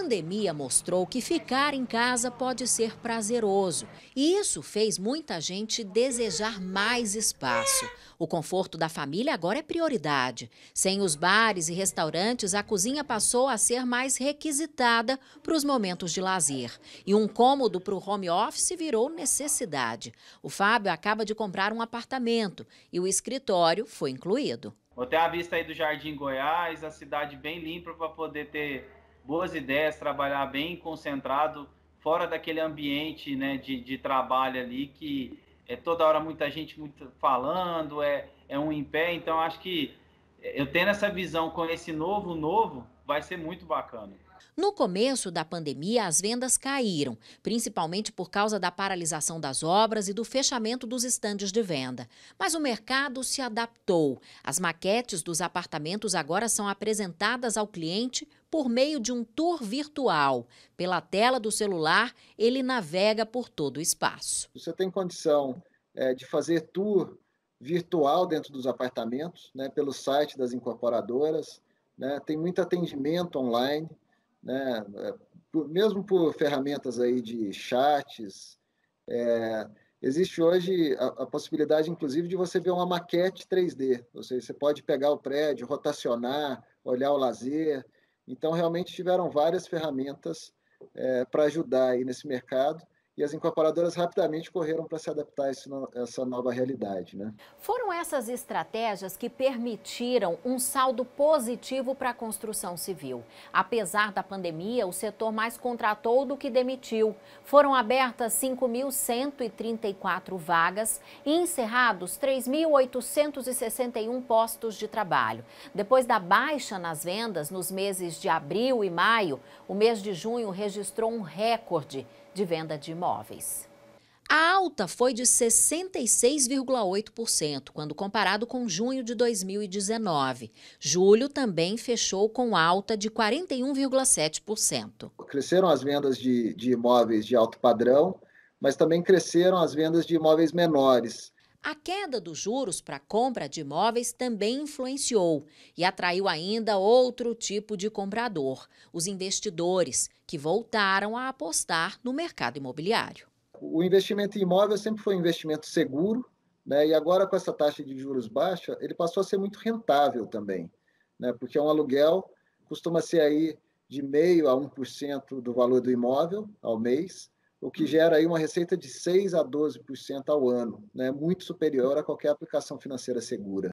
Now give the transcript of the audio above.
pandemia mostrou que ficar em casa pode ser prazeroso e isso fez muita gente desejar mais espaço. O conforto da família agora é prioridade. Sem os bares e restaurantes, a cozinha passou a ser mais requisitada para os momentos de lazer. E um cômodo para o home office virou necessidade. O Fábio acaba de comprar um apartamento e o escritório foi incluído. Vou ter a vista aí do Jardim Goiás, a cidade bem limpa para poder ter boas ideias, trabalhar bem concentrado, fora daquele ambiente né, de, de trabalho ali que é toda hora muita gente muito falando, é, é um em pé. Então, acho que eu tendo essa visão com esse novo novo, vai ser muito bacana. No começo da pandemia, as vendas caíram, principalmente por causa da paralisação das obras e do fechamento dos estandes de venda. Mas o mercado se adaptou. As maquetes dos apartamentos agora são apresentadas ao cliente por meio de um tour virtual. Pela tela do celular, ele navega por todo o espaço. Você tem condição é, de fazer tour virtual dentro dos apartamentos, né, pelo site das incorporadoras, né, tem muito atendimento online, né, é, por, mesmo por ferramentas aí de chats. É, existe hoje a, a, possibilidade, inclusive, de você ver uma maquete 3D, ou seja, você pode pegar o prédio, rotacionar, olhar o lazer. Então, realmente tiveram várias ferramentas é, para ajudar aí nesse mercado e as incorporadoras rapidamente correram para se adaptar a essa nova realidade. Né? Foram essas estratégias que permitiram um saldo positivo para a construção civil. Apesar da pandemia, o setor mais contratou do que demitiu. Foram abertas 5.134 vagas e encerrados 3.861 postos de trabalho. Depois da baixa nas vendas nos meses de abril e maio, o mês de junho registrou um recorde de venda de imóveis. A alta foi de 66,8% quando comparado com junho de 2019. Julho também fechou com alta de 41,7%. Cresceram as vendas de, de imóveis de alto padrão, mas também cresceram as vendas de imóveis menores. A queda dos juros para compra de imóveis também influenciou e atraiu ainda outro tipo de comprador, os investidores, que voltaram a apostar no mercado imobiliário. O investimento em imóvel sempre foi um investimento seguro, né? e agora com essa taxa de juros baixa, ele passou a ser muito rentável também, né? porque um aluguel costuma ser aí de meio a 1% do valor do imóvel ao mês, o que gera aí uma receita de 6 a 12% ao ano, né? muito superior a qualquer aplicação financeira segura.